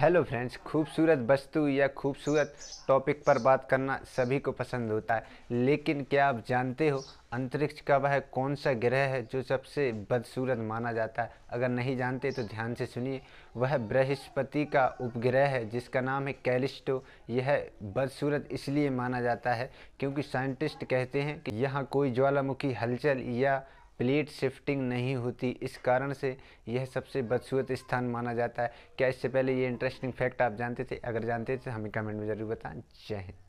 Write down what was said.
hello friends खूबसूरत वस्तु या खूबसूरत टॉपिक पर बात करना सभी को पसंद होता है लेकिन क्या आप जानते हो अंतरिक्ष का वह कौन सा ग्रह है जो सबसे बदसूरत माना जाता है अगर नहीं जानते तो ध्यान से सुनिए वह बृहस्पति का उपग्रह है जिसका नाम है कैलिस्टो यह बदसूरत इसलिए माना जाता है क्योंकि साइंटिस्ट कहते हैं कि यहाँ कोई ज्वालामुखी हलचल या प्लेट शिफ्टिंग नहीं होती इस कारण से यह सबसे बदसूरत स्थान माना जाता है क्या इससे पहले ये इंटरेस्टिंग फैक्ट आप जानते थे अगर जानते थे तो हमें कमेंट में ज़रूर बताएं जय हिंद